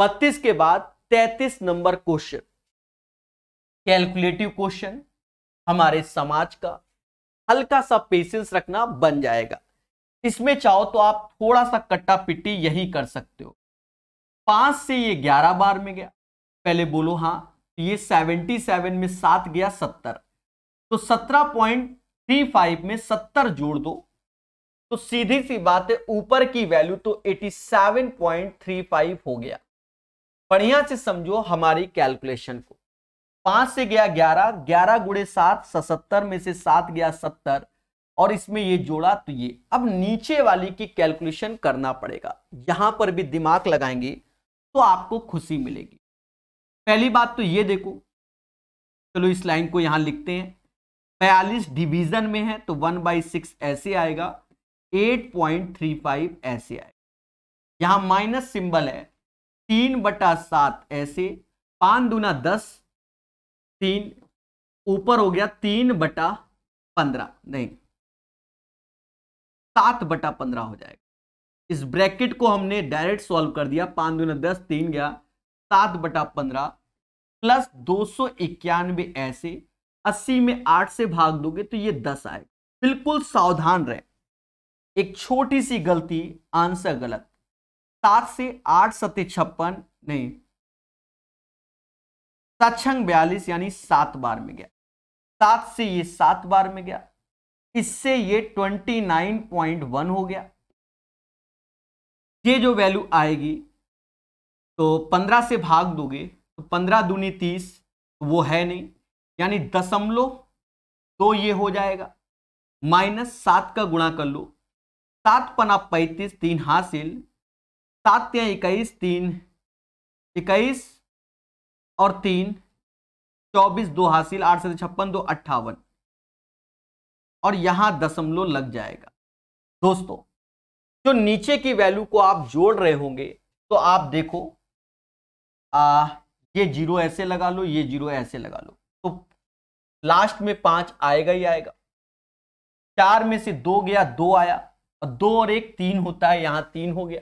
32 के बाद 33 नंबर क्वेश्चन कैलकुलेटिव क्वेश्चन हमारे समाज का हल्का सा पेशेंस रखना बन जाएगा इसमें चाहो तो आप थोड़ा सा कट्टा पिट्टी यही कर सकते हो पांच से ये ग्यारह बार में गया पहले बोलो हाँ तो ये 77 में सात गया सत्तर तो सत्रह पॉइंट थ्री फाइव में सत्तर जोड़ दो तो सीधी सी बात है ऊपर की वैल्यू तो 87.35 हो गया बढ़िया से समझो हमारी कैलकुलेशन को पांच से गया ग्यारह ग्यारह गुड़े सात सतर में से सात गया सत्तर और इसमें ये जोड़ा तो ये अब नीचे वाली की कैलकुलेशन करना पड़ेगा यहां पर भी दिमाग लगाएंगे तो आपको खुशी मिलेगी पहली बात तो ये देखो चलो इस लाइन को यहां लिखते हैं बयालीस डिवीजन में है तो वन बाई सिक्स ऐसे आएगा एट पॉइंट थ्री फाइव ऐसे आएगा यहां माइनस सिंबल है तीन बटा सात ऐसे पांच दूना दस तीन ऊपर हो गया तीन बटा पंद्रह नहीं सात बटा पंद्रह हो जाएगा इस ब्रैकेट को हमने डायरेक्ट सॉल्व कर दिया पांच दूना दस तीन गया सात बटा पंद्रह प्लस दो सौ ऐसे अस्सी में आठ से भाग दोगे तो ये दस आएगा बिल्कुल सावधान रहे एक छोटी सी गलती आंसर गलत सात से आठ सत्य छप्पन नहीं सक्षंग बयालीस यानी सात बार में गया सात से ये सात बार में गया इससे ये ट्वेंटी नाइन पॉइंट वन हो गया ये जो वैल्यू आएगी तो पंद्रह से भाग दोगे तो पंद्रह दूनी तीस वो है नहीं यानी दशमलव तो ये हो जाएगा माइनस सात का गुणा कर लो सात पना पैंतीस तीन हासिल सात या इक्कीस तीन इक्कीस और तीन चौबीस दो हासिल आठ से छप्पन दो अट्ठावन और यहां दशमलव लग जाएगा दोस्तों जो नीचे की वैल्यू को आप जोड़ रहे होंगे तो आप देखो आ, ये जीरो ऐसे लगा लो ये जीरो ऐसे लगा लो तो लास्ट में पांच आएगा ही आएगा चार में से दो गया दो आया और दो और एक तीन होता है यहां तीन हो गया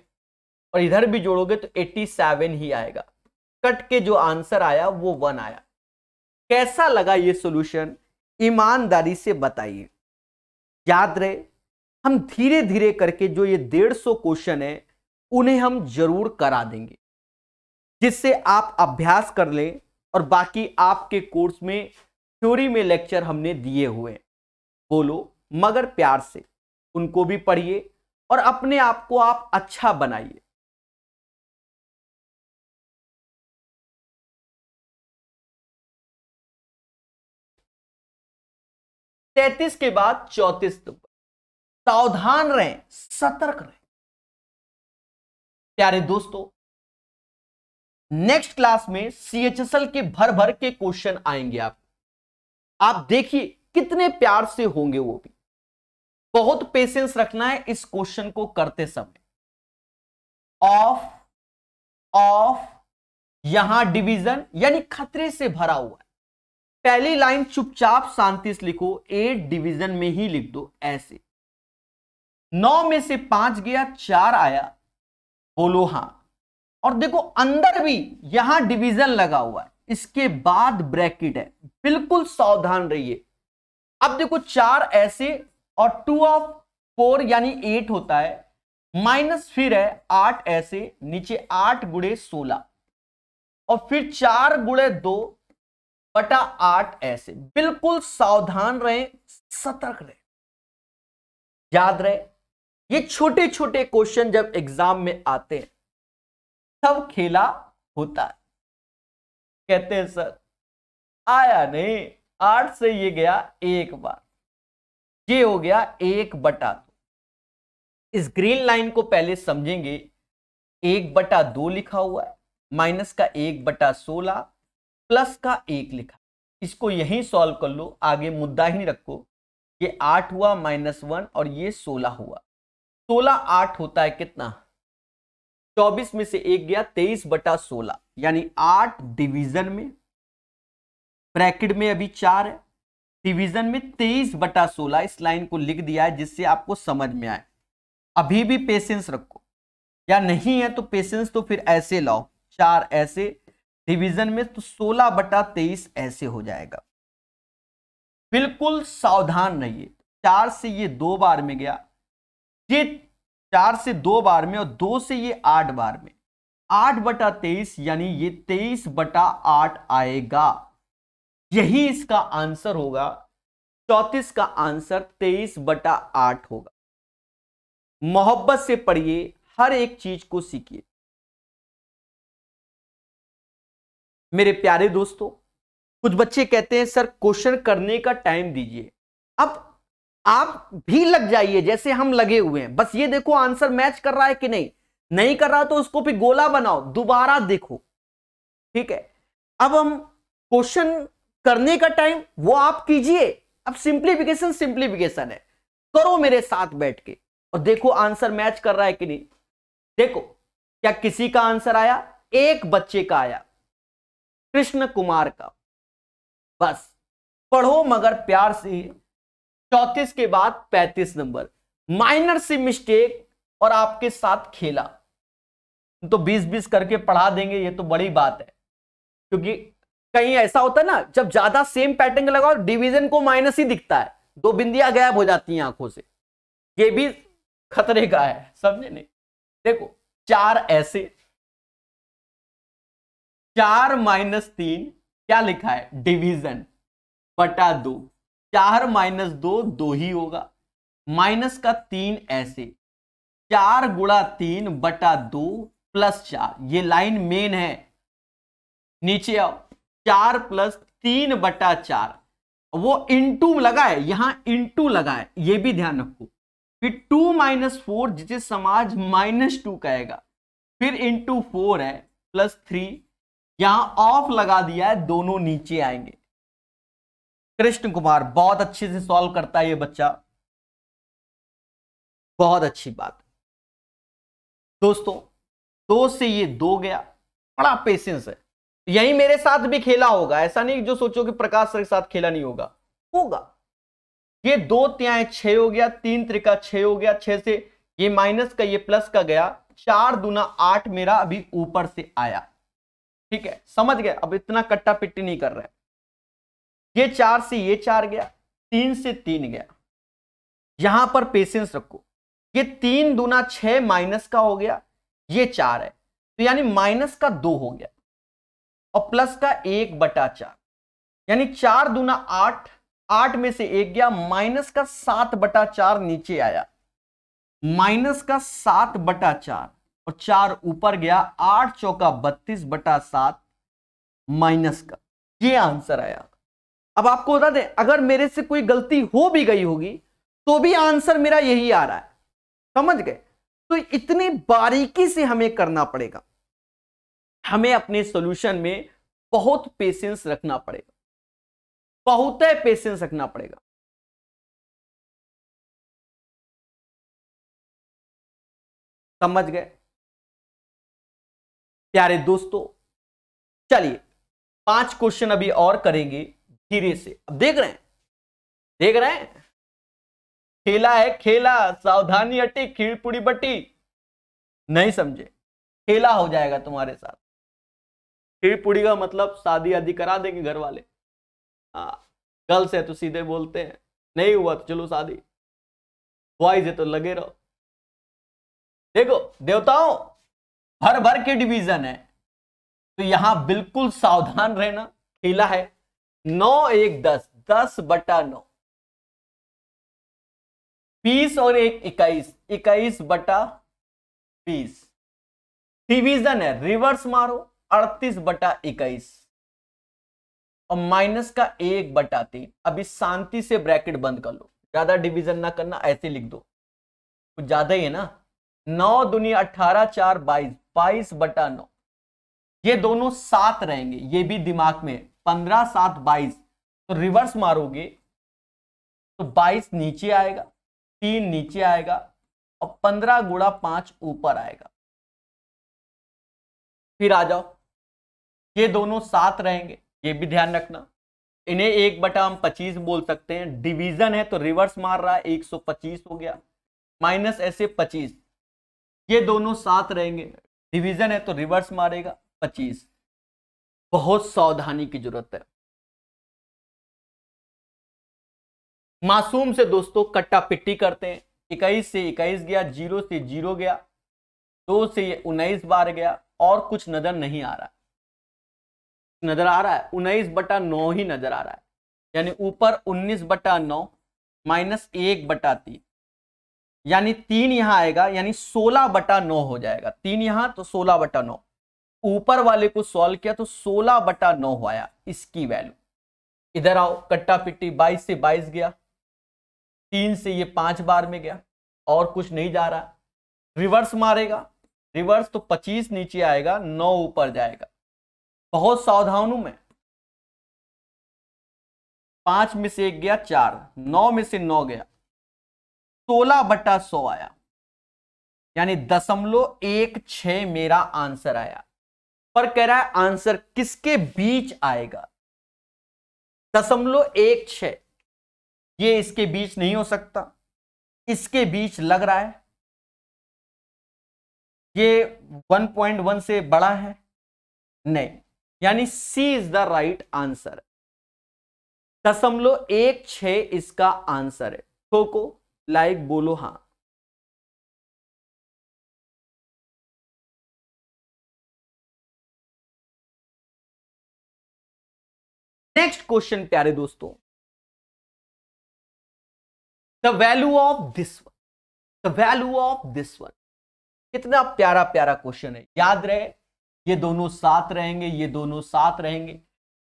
और इधर भी जोड़ोगे तो 87 ही आएगा कट के जो आंसर आया वो वन आया कैसा लगा ये सॉल्यूशन ईमानदारी से बताइए याद रहे हम धीरे धीरे करके जो ये डेढ़ सौ क्वेश्चन है उन्हें हम जरूर करा देंगे जिससे आप अभ्यास कर लें और बाकी आपके कोर्स में थ्योरी में लेक्चर हमने दिए हुए बोलो मगर प्यार से उनको भी पढ़िए और अपने आप को आप अच्छा बनाइए तैतीस के बाद चौतीस नंबर सावधान रहें सतर्क रहें प्यारे दोस्तों नेक्स्ट क्लास में सी के भर भर के क्वेश्चन आएंगे आप आप देखिए कितने प्यार से होंगे वो भी बहुत पेशेंस रखना है इस क्वेश्चन को करते समय ऑफ ऑफ यहां डिवीजन यानी खतरे से भरा हुआ है पहली लाइन चुपचाप शांति से लिखो एट डिवीजन में ही लिख दो ऐसे नौ में से पांच गया चार आया बोलो हां और देखो अंदर भी यहां डिवीजन लगा हुआ है इसके बाद ब्रैकेट है बिल्कुल सावधान रहिए अब देखो चार ऐसे और टू ऑफ फोर यानी एट होता है माइनस फिर है आठ ऐसे नीचे आठ गुड़े सोलह और फिर चार गुड़े दो बटा आठ ऐसे बिल्कुल सावधान रहे सतर्क रहे याद रहे ये छोटे छोटे क्वेश्चन जब एग्जाम में आते हैं सब खेला होता है कहते हैं सर आया नहीं आठ से ये गया एक बार ये हो गया एक बटा दो इस ग्रीन लाइन को पहले समझेंगे एक बटा दो लिखा हुआ है माइनस का एक बटा सोलह प्लस का एक लिखा इसको यही सॉल्व कर लो आगे मुद्दा ही नहीं रखो ये आठ हुआ माइनस वन और ये सोलह हुआ सोलह आठ होता है कितना चौबीस में से एक गया तेईस बटा सोलह यानी आठ डिवीजन में ब्रैकेट में अभी चार है डिवीजन में तेईस बटा सोलह इस लाइन को लिख दिया है जिससे आपको समझ में आए अभी भी पेशेंस रखो या नहीं है तो पेशेंस तो फिर ऐसे लाओ चार ऐसे डिवीजन में तो सोलह बटा तेईस ऐसे हो जाएगा बिल्कुल सावधान रहिए चार से ये दो बार में गया ये चार से दो बार में और दो से ये आठ बार में आठ बटा तेईस यानी ये तेईस बटा आठ आएगा यही इसका आंसर होगा चौतीस का आंसर तेईस बटा आठ होगा मोहब्बत से पढ़िए हर एक चीज को सीखिए मेरे प्यारे दोस्तों कुछ बच्चे कहते हैं सर क्वेश्चन करने का टाइम दीजिए अब आप भी लग जाइए जैसे हम लगे हुए हैं बस ये देखो आंसर मैच कर रहा है कि नहीं नहीं कर रहा तो उसको भी गोला बनाओ दोबारा देखो ठीक है अब हम क्वेश्चन करने का टाइम वो आप कीजिए अब सिंप्लीफिकेशन सिंप्लीफिकेशन है करो मेरे साथ बैठ के और देखो आंसर मैच कर रहा है कि नहीं देखो क्या किसी का आंसर आया एक बच्चे का आया कृष्ण कुमार का बस पढ़ो मगर प्यार से चौतीस के बाद पैंतीस नंबर माइनर सी मिस्टेक और आपके साथ खेला तो बीस बीस करके पढ़ा देंगे ये तो बड़ी बात है क्योंकि कहीं ऐसा होता है ना जब ज्यादा सेम पैटर्न लगाओ डिवीजन को माइनस ही दिखता है दो बिंदिया गायब हो जाती हैं आंखों से ये भी खतरे का है समझे नहीं देखो चार ऐसे चार माइनस तीन क्या लिखा है डिवीजन बटा दो चार माइनस दो दो ही होगा माइनस का तीन ऐसे चार गुड़ा तीन बटा दो प्लस चार ये लाइन मेन है नीचे आओ चार प्लस तीन बटा चार वो इंटू लगा है यहां इंटू लगा है ये भी ध्यान रखो फिर टू माइनस फोर जिसे समाज माइनस टू कहेगा फिर इंटू फोर है प्लस थ्री यहां ऑफ लगा दिया है दोनों नीचे आएंगे कृष्ण कुमार बहुत अच्छे से सॉल्व करता है ये बच्चा बहुत अच्छी बात दोस्तों दो से ये दो गया बड़ा पेशेंस है यही मेरे साथ भी खेला होगा ऐसा नहीं जो सोचो कि प्रकाश सर के साथ खेला नहीं होगा होगा ये दो त्याय छ हो गया तीन त्रिका छ हो गया छह से ये माइनस का ये प्लस का गया चार दुना आठ मेरा अभी ऊपर से आया ठीक है समझ गए अब इतना कट्टा पिट्टी नहीं कर रहा है ये चार से ये चार गया तीन से तीन गया यहां पर पेशेंस रखो ये तीन दूना छह माइनस का हो गया ये चार है तो यानी माइनस का दो हो गया और प्लस का एक बटा चार यानी चार दूना आठ आठ में से एक गया माइनस का सात बटा चार नीचे आया माइनस का सात बटा चार और चार ऊपर गया आठ चौका बत्तीस बटा सात माइनस का ये आंसर आया अब आपको बता दें अगर मेरे से कोई गलती हो भी गई होगी तो भी आंसर मेरा यही आ रहा है समझ गए तो इतनी बारीकी से हमें करना पड़ेगा हमें अपने सॉल्यूशन में बहुत पेशेंस रखना पड़ेगा बहुत पेशेंस रखना पड़ेगा समझ गए प्यारे दोस्तों चलिए पांच क्वेश्चन अभी और करेंगे हीरे से अब देख रहे हैं देख रहे हैं खेला है खेला सावधानी अटी खीर पुड़ी बटी नहीं समझे खेला हो जाएगा तुम्हारे साथ खीर पुड़ी का मतलब शादी आदि करा देंगे घर वाले हाँ गर्ल्स है तो सीधे बोलते हैं नहीं हुआ तो चलो शादी बॉयज है तो लगे रहो देखो देवताओं भर भर के डिवीजन है तो यहां बिल्कुल सावधान रहना खेला है नौ एक दस दस बटा नौ बीस और एक इक्कीस इक्कीस बटा बीस डिवीजन है रिवर्स मारो अड़तीस बटा इक्कीस और माइनस का एक बटा तीन अभी शांति से ब्रैकेट बंद कर लो ज्यादा डिवीजन ना करना ऐसे लिख दो कुछ ज्यादा ही है ना नौ दुनिया अठारह चार बाईस बाईस बटा नौ ये दोनों सात रहेंगे ये भी दिमाग में है पंद्रह सात बाईस तो रिवर्स मारोगे तो बाईस नीचे आएगा तीन नीचे आएगा और पंद्रह गुड़ा पांच ऊपर आएगा फिर आ जाओ ये दोनों सात रहेंगे ये भी ध्यान रखना इन्हें एक बटा हम पच्चीस बोल सकते हैं डिवीजन है तो रिवर्स मार रहा है एक सौ पच्चीस हो गया माइनस ऐसे पच्चीस ये दोनों सात रहेंगे डिवीजन है तो रिवर्स मारेगा पच्चीस बहुत सावधानी की जरूरत है मासूम से दोस्तों कट्टा पिट्टी करते हैं इक्कीस से इक्कीस गया जीरो से जीरो गया दो से उन्नीस बार गया और कुछ नजर नहीं आ रहा नजर आ रहा है उन्नीस बटा नौ ही नजर आ रहा है यानी ऊपर उन्नीस बटा नौ माइनस एक बटा तीन यानी तीन यहां आएगा यानी सोलह बटा नौ हो जाएगा तीन यहां तो सोलह बटा नौ ऊपर वाले को सॉल्व किया तो 16 बटा नौ आया इसकी वैल्यू इधर आओ कट्टा पिट्टी 22 से 22 गया तीन से ये पांच बार में गया और कुछ नहीं जा रहा रिवर्स मारेगा रिवर्स तो 25 नीचे आएगा नौ ऊपर जाएगा बहुत सावधान हूं मैं पांच में से एक गया चार नौ में से नौ गया सोलह बटा सौ आया यानी दशमलव एक छ मेरा आंसर आया पर कह रहा है आंसर किसके बीच आएगा दशमलव एक छ ये इसके बीच नहीं हो सकता इसके बीच लग रहा है ये 1.1 से बड़ा है नहीं यानी C is the right answer दशमलव एक छ इसका आंसर है ठोको को लाइक बोलो हां नेक्स्ट क्वेश्चन प्यारे दोस्तों the value of this one the value of this one कितना प्यारा प्यारा क्वेश्चन है याद रहे ये दोनों साथ रहेंगे ये दोनों साथ रहेंगे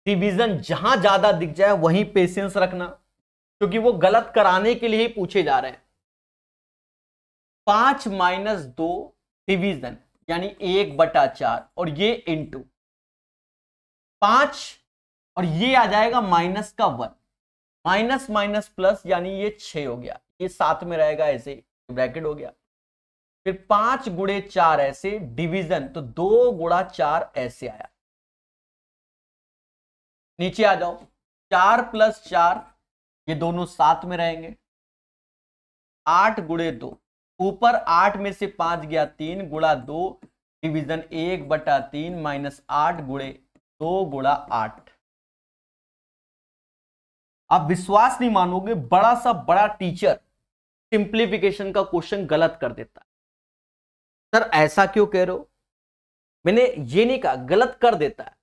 डिवीजन जहां ज्यादा दिख जाए वहीं पेशेंस रखना क्योंकि वो गलत कराने के लिए पूछे जा रहे हैं पांच माइनस दो डिवीजन यानी एक बटा चार और ये इंटू पांच और ये आ जाएगा माइनस का वन माइनस माइनस प्लस यानी ये छ हो गया ये सात में रहेगा ऐसे ब्रैकेट हो गया फिर पांच गुड़े चार ऐसे डिवीजन तो दो गुड़ा चार ऐसे आया नीचे आ जाओ चार प्लस चार ये दोनों सात में रहेंगे आठ गुड़े दो ऊपर आठ में से पांच गया तीन गुड़ा दो डिवीजन एक बटा तीन माइनस आठ गुड़े दो गुड़ा आठ आप विश्वास नहीं मानोगे बड़ा सा बड़ा टीचर सिंप्लीफिकेशन का क्वेश्चन गलत कर देता है सर ऐसा क्यों कह रहे हो मैंने ये नहीं कहा गलत कर देता है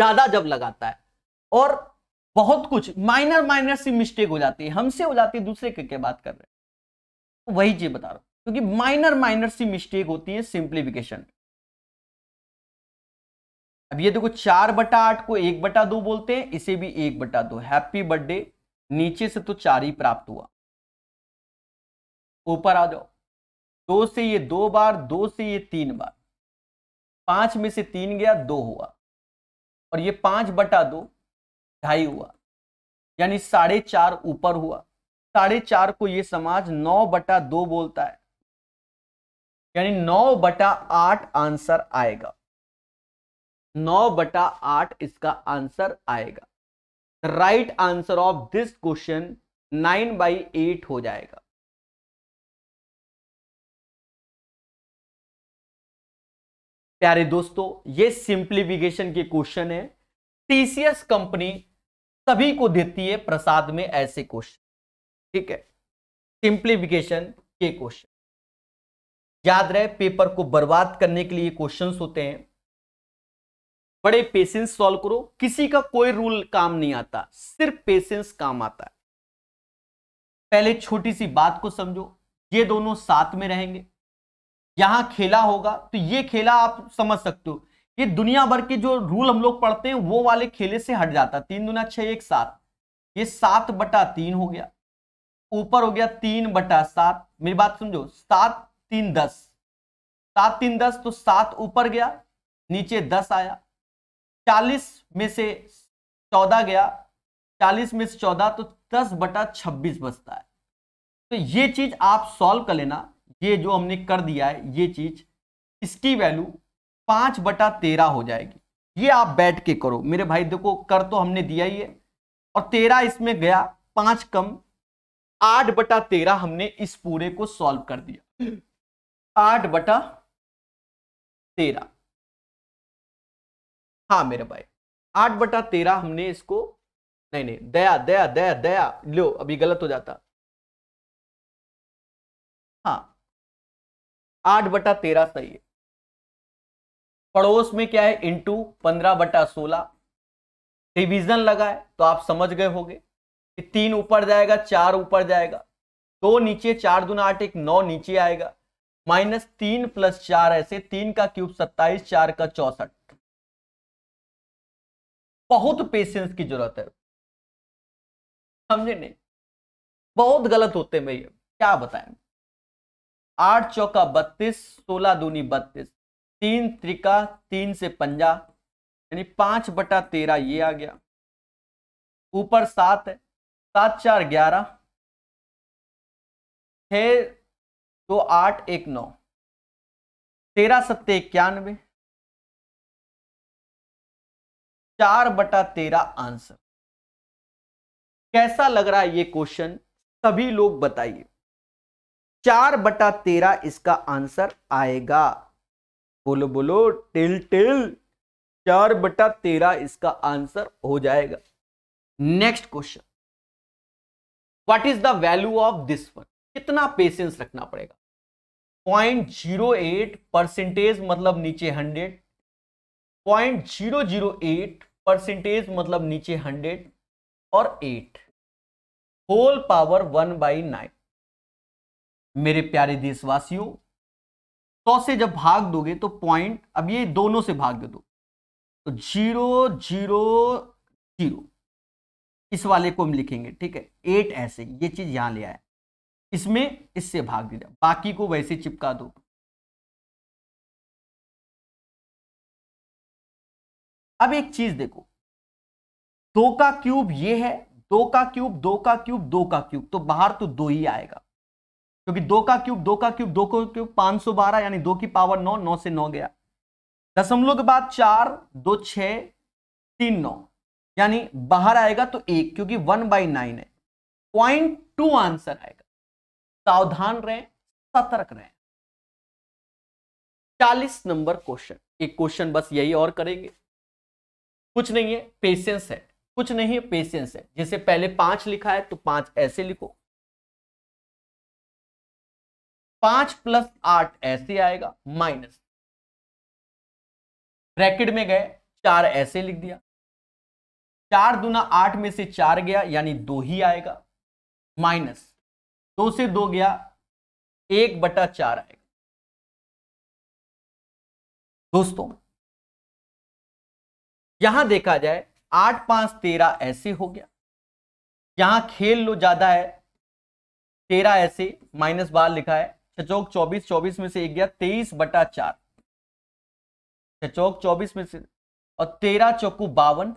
ज्यादा जब लगाता है और बहुत कुछ माइनर माइनर सी मिस्टेक हो जाती है हमसे हो जाती है दूसरे के क्या बात कर रहे हैं तो वही चीज बता रहा हूं क्योंकि माइनर माइनर सी मिस्टेक होती है सिंप्लीफिकेशन अब ये देखो चार बटा आठ को एक बटा दो बोलते हैं इसे भी एक बटा दो हैप्पी बर्थडे नीचे से तो चार ही प्राप्त हुआ ऊपर आ जाओ दो से ये दो बार दो से ये तीन बार पांच में से तीन गया दो हुआ और ये पांच बटा दो ढाई हुआ यानी साढ़े चार ऊपर हुआ साढ़े चार को ये समाज नौ बटा दो बोलता है यानी नौ बटा आठ आंसर आएगा नौ बटा आठ इसका आंसर आएगा right answer of this question nine by eight हो जाएगा प्यारे दोस्तों ये सिंप्लीफिकेशन के क्वेश्चन है टीसीएस कंपनी सभी को देती है प्रसाद में ऐसे क्वेश्चन ठीक है सिंप्लीफिकेशन के क्वेश्चन याद रहे पेपर को बर्बाद करने के लिए क्वेश्चंस होते हैं बड़े पेशेंस सॉल्व करो किसी का कोई रूल काम नहीं आता सिर्फ पेशेंस काम आता है पहले छोटी सी बात को समझो ये दोनों साथ में रहेंगे यहां खेला होगा तो ये खेला आप समझ सकते हो ये दुनिया भर के जो रूल हम लोग पढ़ते हैं वो वाले खेले से हट जाता तीन दुना छह एक सात ये सात बटा तीन हो गया ऊपर हो गया तीन बटा सात मेरी बात समझो सात तीन दस सात तीन दस तो सात ऊपर गया नीचे दस आया 40 में से 14 गया 40 में से 14 तो 10 बटा 26 बचता है तो ये चीज आप सॉल्व कर लेना ये जो हमने कर दिया है ये चीज इसकी वैल्यू पांच बटा तेरह हो जाएगी ये आप बैठ के करो मेरे भाई देखो कर तो हमने दिया ही है और तेरह इसमें गया पांच कम आठ बटा तेरह हमने इस पूरे को सॉल्व कर दिया आठ बटा तेरह हाँ मेरे भाई आठ बटा तेरह हमने इसको नहीं नहीं दया दया दया दया लो अभी गलत हो जाता हाँ आठ बटा तेरह सही है पड़ोस में क्या है इंटू पंद्रह बटा सोलह डिवीजन लगा है तो आप समझ गए होंगे कि तीन ऊपर जाएगा चार ऊपर जाएगा दो नीचे चार दूना आठ एक नौ नीचे आएगा माइनस तीन प्लस चार ऐसे तीन का क्यूब सत्ताईस चार का चौसठ बहुत पेशेंस की जरूरत है समझे नहीं बहुत गलत होते हैं भैया क्या बताएं आठ चौका बत्तीस सोलह दूनी बत्तीस तीन त्रिका तीन से पंजा यानी पांच बटा तेरह ये आ गया ऊपर सात है सात चार ग्यारह छ दो आठ एक नौ तेरह सत्ते इक्यानवे चार बटा तेरा आंसर कैसा लग रहा है ये क्वेश्चन सभी लोग बताइए चार बटा तेरा इसका आंसर आएगा बोलो बोलो टिल टिल चार बटा तेरा इसका आंसर हो जाएगा next question what is the value of this one कितना पेशेंस रखना पड़ेगा पॉइंट जीरो एट परसेंटेज मतलब नीचे hundred point zero zero eight percentage मतलब नीचे हंड्रेड और eight whole power one by nine मेरे प्यारे देशवासियों सौ तो से जब भाग दोगे तो पॉइंट अब ये दोनों से भाग दे दो तो जीरो जीरो जीरो इस वाले को हम लिखेंगे ठीक है एट ऐसे ये चीज यहां ले आया इसमें इससे भाग दिया बाकी को वैसे चिपका दो अब एक चीज देखो दो का क्यूब ये है दो का क्यूब दो का क्यूब दो का क्यूब तो बाहर तो दो ही आएगा क्योंकि दो का क्यूब दो का क्यूब दो का क्यूब पांच सौ बारह यानी दो की पावर नौ नौ से नौ गया दशमलव के बाद चार दो छ तीन नौ यानी बाहर आएगा तो एक क्योंकि वन बाई नाइन है पॉइंट टू आंसर आएगा सावधान रहे सतर्क रहे चालीस नंबर क्वेश्चन एक क्वेश्चन बस यही और करेंगे कुछ नहीं है पेशेंस है कुछ नहीं है पेशेंस है जैसे पहले पांच लिखा है तो पांच ऐसे लिखो पांच प्लस आठ ऐसे आएगा माइनस ब्रैकेट में गए चार ऐसे लिख दिया चार दुना आठ में से चार गया यानी दो ही आएगा माइनस दो से दो गया एक बटा चार आएगा दोस्तों यहां देखा जाए आठ पांच तेरह ऐसे हो गया यहां खेल लो ज्यादा है तेरह ऐसे माइनस बार लिखा है छचौक चौबीस चौबीस में से एक गया तेईस बटा चार छचौक चौबीस में से और तेरह चौकू बावन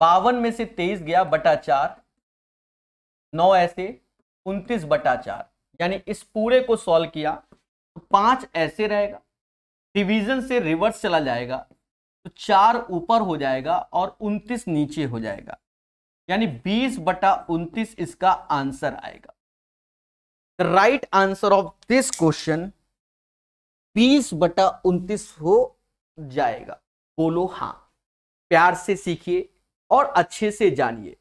बावन में से तेईस गया बटा चार नौ ऐसे उनतीस बटा चार यानी इस पूरे को सॉल्व किया तो पांच ऐसे रहेगा डिवीजन से रिवर्स चला जाएगा तो चार ऊपर हो जाएगा और उनतीस नीचे हो जाएगा यानी बीस बटा उनतीस इसका आंसर आएगा the right answer of this question बीस बटा उनतीस हो जाएगा बोलो हां प्यार से सीखिए और अच्छे से जानिए